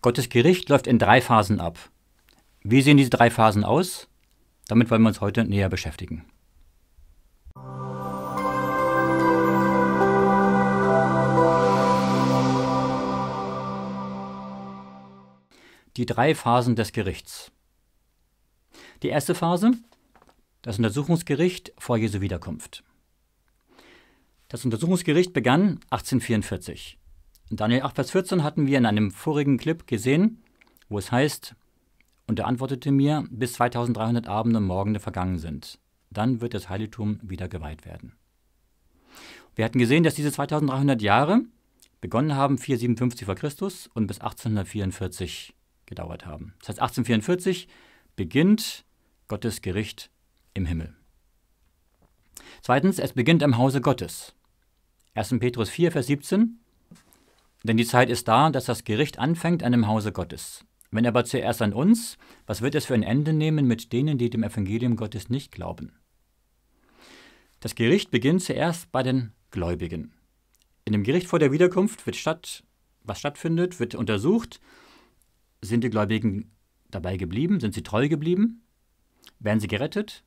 Gottes Gericht läuft in drei Phasen ab. Wie sehen diese drei Phasen aus? Damit wollen wir uns heute näher beschäftigen. Die drei Phasen des Gerichts. Die erste Phase, das Untersuchungsgericht vor Jesu Wiederkunft. Das Untersuchungsgericht begann 1844. In Daniel 8, Vers 14 hatten wir in einem vorigen Clip gesehen, wo es heißt, und er antwortete mir, bis 2300 Abende und Morgende vergangen sind. Dann wird das Heiligtum wieder geweiht werden. Wir hatten gesehen, dass diese 2300 Jahre begonnen haben 457 vor Christus und bis 1844 gedauert haben. Das heißt, 1844 beginnt Gottes Gericht im Himmel. Zweitens, es beginnt im Hause Gottes. 1. Petrus 4, Vers 17. Denn die Zeit ist da, dass das Gericht anfängt an dem Hause Gottes. Wenn aber zuerst an uns, was wird es für ein Ende nehmen mit denen, die dem Evangelium Gottes nicht glauben? Das Gericht beginnt zuerst bei den Gläubigen. In dem Gericht vor der Wiederkunft wird statt, was stattfindet, wird untersucht. Sind die Gläubigen dabei geblieben? Sind sie treu geblieben? Werden sie gerettet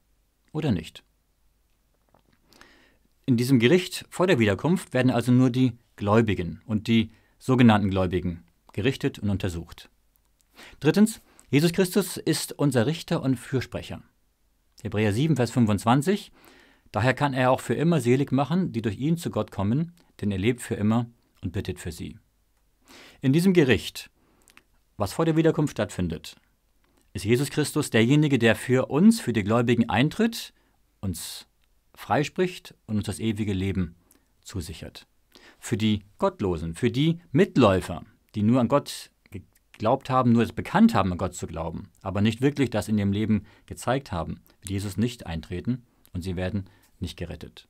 oder nicht? In diesem Gericht vor der Wiederkunft werden also nur die Gläubigen und die sogenannten Gläubigen, gerichtet und untersucht. Drittens, Jesus Christus ist unser Richter und Fürsprecher. Hebräer 7, Vers 25. Daher kann er auch für immer selig machen, die durch ihn zu Gott kommen, denn er lebt für immer und bittet für sie. In diesem Gericht, was vor der Wiederkunft stattfindet, ist Jesus Christus derjenige, der für uns, für die Gläubigen eintritt, uns freispricht und uns das ewige Leben zusichert für die Gottlosen, für die Mitläufer, die nur an Gott geglaubt haben, nur es bekannt haben, an Gott zu glauben, aber nicht wirklich das in ihrem Leben gezeigt haben, wird Jesus nicht eintreten und sie werden nicht gerettet.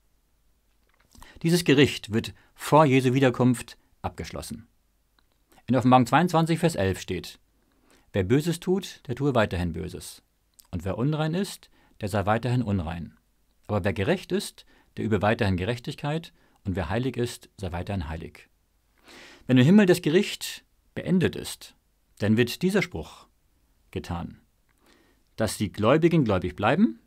Dieses Gericht wird vor Jesu Wiederkunft abgeschlossen. In Offenbarung 22, Vers 11 steht, Wer Böses tut, der tue weiterhin Böses. Und wer unrein ist, der sei weiterhin unrein. Aber wer gerecht ist, der übe weiterhin Gerechtigkeit und wer heilig ist, sei weiterhin heilig. Wenn im Himmel das Gericht beendet ist, dann wird dieser Spruch getan, dass die Gläubigen gläubig bleiben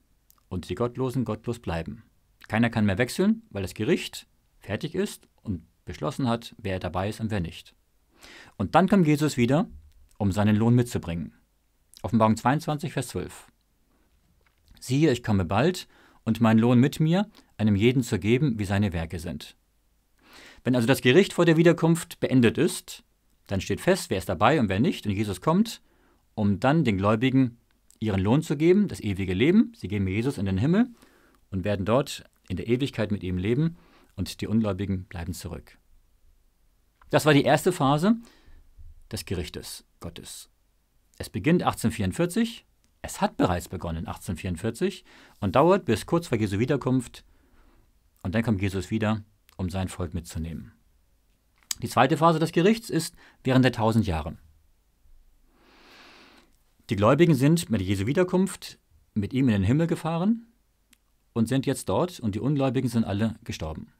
und die Gottlosen gottlos bleiben. Keiner kann mehr wechseln, weil das Gericht fertig ist und beschlossen hat, wer dabei ist und wer nicht. Und dann kommt Jesus wieder, um seinen Lohn mitzubringen. Offenbarung 22, Vers 12. Siehe, ich komme bald und mein Lohn mit mir, einem jeden zu geben, wie seine Werke sind. Wenn also das Gericht vor der Wiederkunft beendet ist, dann steht fest, wer ist dabei und wer nicht, und Jesus kommt, um dann den Gläubigen ihren Lohn zu geben, das ewige Leben. Sie geben Jesus in den Himmel und werden dort in der Ewigkeit mit ihm leben, und die Ungläubigen bleiben zurück. Das war die erste Phase des Gerichtes Gottes. Es beginnt 1844 es hat bereits begonnen 1844 und dauert bis kurz vor Jesu Wiederkunft. Und dann kommt Jesus wieder, um sein Volk mitzunehmen. Die zweite Phase des Gerichts ist während der tausend Jahre. Die Gläubigen sind mit Jesu Wiederkunft mit ihm in den Himmel gefahren und sind jetzt dort und die Ungläubigen sind alle gestorben.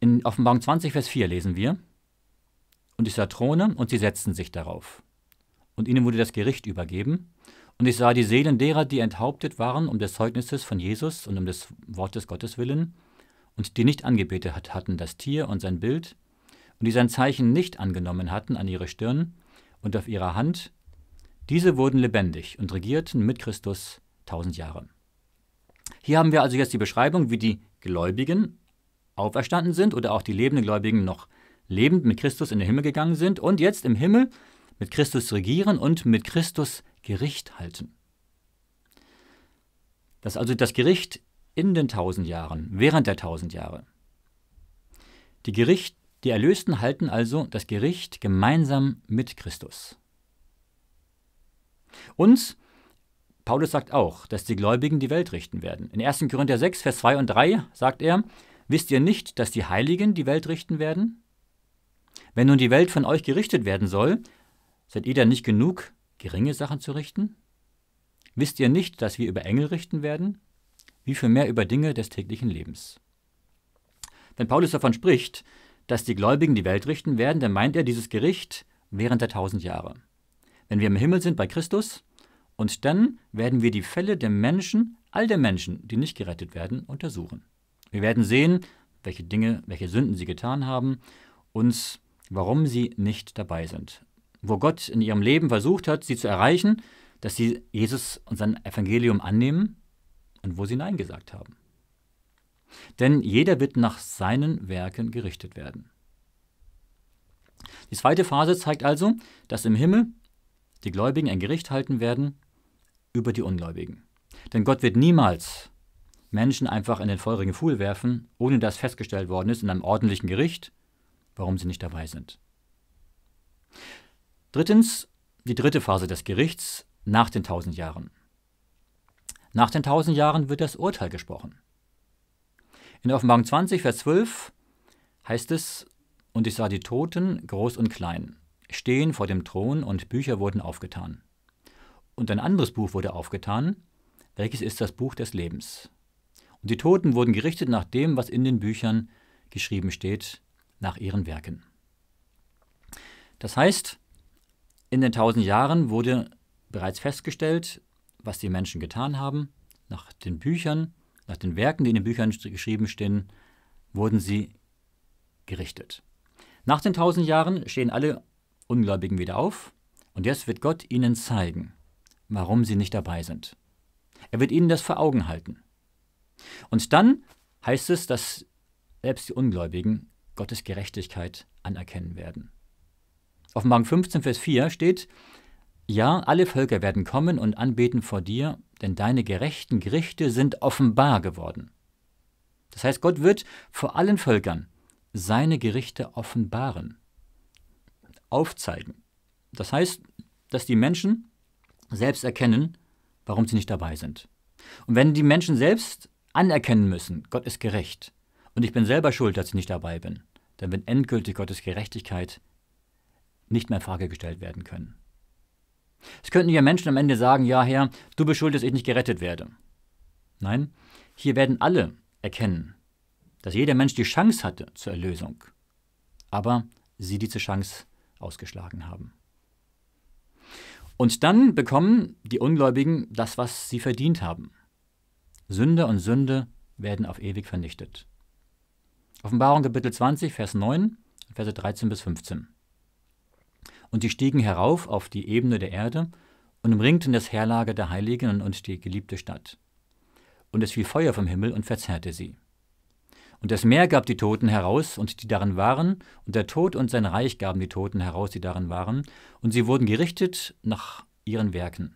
In Offenbarung 20, Vers 4 lesen wir, und ich sah Throne und sie setzten sich darauf und ihnen wurde das Gericht übergeben. Und ich sah die Seelen derer, die enthauptet waren, um des Zeugnisses von Jesus und um des Wortes Gottes willen, und die nicht angebetet hatten das Tier und sein Bild, und die sein Zeichen nicht angenommen hatten an ihre Stirn und auf ihrer Hand, diese wurden lebendig und regierten mit Christus tausend Jahre. Hier haben wir also jetzt die Beschreibung, wie die Gläubigen auferstanden sind oder auch die lebenden Gläubigen noch lebend mit Christus in den Himmel gegangen sind und jetzt im Himmel mit Christus regieren und mit Christus Gericht halten. Das ist also das Gericht in den tausend Jahren, während der tausend Jahre. Die, Gericht, die Erlösten halten also das Gericht gemeinsam mit Christus. Und Paulus sagt auch, dass die Gläubigen die Welt richten werden. In 1. Korinther 6, Vers 2 und 3 sagt er, Wisst ihr nicht, dass die Heiligen die Welt richten werden? Wenn nun die Welt von euch gerichtet werden soll, Seid ihr dann nicht genug, geringe Sachen zu richten? Wisst ihr nicht, dass wir über Engel richten werden? Wie viel mehr über Dinge des täglichen Lebens? Wenn Paulus davon spricht, dass die Gläubigen die Welt richten werden, dann meint er dieses Gericht während der tausend Jahre. Wenn wir im Himmel sind bei Christus, und dann werden wir die Fälle der Menschen, all der Menschen, die nicht gerettet werden, untersuchen. Wir werden sehen, welche Dinge, welche Sünden sie getan haben und warum sie nicht dabei sind wo Gott in ihrem Leben versucht hat, sie zu erreichen, dass sie Jesus und sein Evangelium annehmen und wo sie Nein gesagt haben. Denn jeder wird nach seinen Werken gerichtet werden. Die zweite Phase zeigt also, dass im Himmel die Gläubigen ein Gericht halten werden über die Ungläubigen. Denn Gott wird niemals Menschen einfach in den feurigen Fuhl werfen, ohne dass festgestellt worden ist in einem ordentlichen Gericht, warum sie nicht dabei sind. Drittens die dritte Phase des Gerichts nach den tausend Jahren. Nach den tausend Jahren wird das Urteil gesprochen. In Offenbarung 20, Vers 12 heißt es, und ich sah die Toten, groß und klein, stehen vor dem Thron und Bücher wurden aufgetan. Und ein anderes Buch wurde aufgetan, welches ist das Buch des Lebens. Und die Toten wurden gerichtet nach dem, was in den Büchern geschrieben steht, nach ihren Werken. Das heißt, in den tausend Jahren wurde bereits festgestellt, was die Menschen getan haben. Nach den Büchern, nach den Werken, die in den Büchern geschrieben stehen, wurden sie gerichtet. Nach den tausend Jahren stehen alle Ungläubigen wieder auf und jetzt wird Gott ihnen zeigen, warum sie nicht dabei sind. Er wird ihnen das vor Augen halten. Und dann heißt es, dass selbst die Ungläubigen Gottes Gerechtigkeit anerkennen werden. Offenbarung 15, Vers 4 steht, ja, alle Völker werden kommen und anbeten vor dir, denn deine gerechten Gerichte sind offenbar geworden. Das heißt, Gott wird vor allen Völkern seine Gerichte offenbaren, aufzeigen. Das heißt, dass die Menschen selbst erkennen, warum sie nicht dabei sind. Und wenn die Menschen selbst anerkennen müssen, Gott ist gerecht und ich bin selber schuld, dass ich nicht dabei bin, dann wird endgültig Gottes Gerechtigkeit nicht mehr in Frage gestellt werden können. Es könnten hier Menschen am Ende sagen, ja Herr, du beschuldest, dass ich nicht gerettet werde. Nein, hier werden alle erkennen, dass jeder Mensch die Chance hatte zur Erlösung, aber sie diese Chance ausgeschlagen haben. Und dann bekommen die Ungläubigen das, was sie verdient haben. Sünde und Sünde werden auf ewig vernichtet. Offenbarung Kapitel 20, Vers 9, Verse 13 bis 15 und sie stiegen herauf auf die Ebene der Erde und umringten das Heerlager der Heiligen und die geliebte Stadt. Und es fiel Feuer vom Himmel und verzerrte sie. Und das Meer gab die Toten heraus und die darin waren, und der Tod und sein Reich gaben die Toten heraus, die darin waren, und sie wurden gerichtet nach ihren Werken.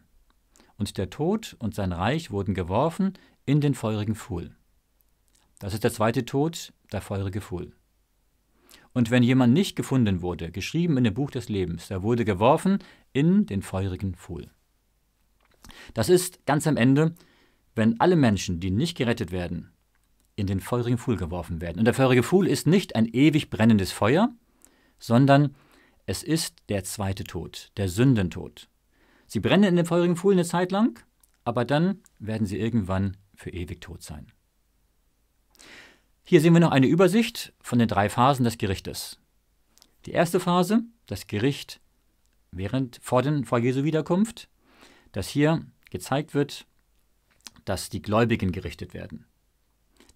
Und der Tod und sein Reich wurden geworfen in den feurigen Pfuhl. Das ist der zweite Tod, der feurige Pfuhl. Und wenn jemand nicht gefunden wurde, geschrieben in dem Buch des Lebens, er wurde geworfen in den feurigen Pfuhl. Das ist ganz am Ende, wenn alle Menschen, die nicht gerettet werden, in den feurigen Pfuhl geworfen werden. Und der feurige Pfuhl ist nicht ein ewig brennendes Feuer, sondern es ist der zweite Tod, der Sündentod. Sie brennen in dem feurigen Pfuhl eine Zeit lang, aber dann werden sie irgendwann für ewig tot sein. Hier sehen wir noch eine Übersicht von den drei Phasen des Gerichtes. Die erste Phase, das Gericht während, vor, den, vor Jesu Wiederkunft, dass hier gezeigt wird, dass die Gläubigen gerichtet werden.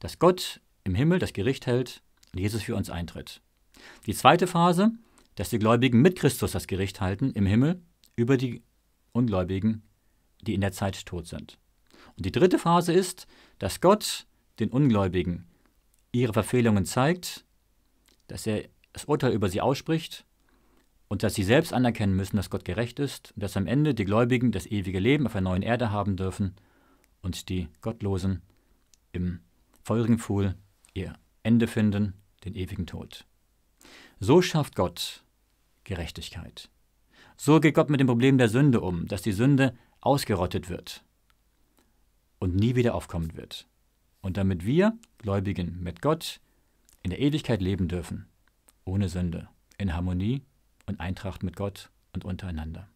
Dass Gott im Himmel das Gericht hält und Jesus für uns eintritt. Die zweite Phase, dass die Gläubigen mit Christus das Gericht halten im Himmel über die Ungläubigen, die in der Zeit tot sind. Und die dritte Phase ist, dass Gott den Ungläubigen ihre Verfehlungen zeigt, dass er das Urteil über sie ausspricht und dass sie selbst anerkennen müssen, dass Gott gerecht ist und dass am Ende die Gläubigen das ewige Leben auf der neuen Erde haben dürfen und die Gottlosen im feurigen Pfuhl ihr Ende finden, den ewigen Tod. So schafft Gott Gerechtigkeit. So geht Gott mit dem Problem der Sünde um, dass die Sünde ausgerottet wird und nie wieder aufkommen wird und damit wir, Gläubigen mit Gott, in der Ewigkeit leben dürfen, ohne Sünde, in Harmonie und Eintracht mit Gott und untereinander.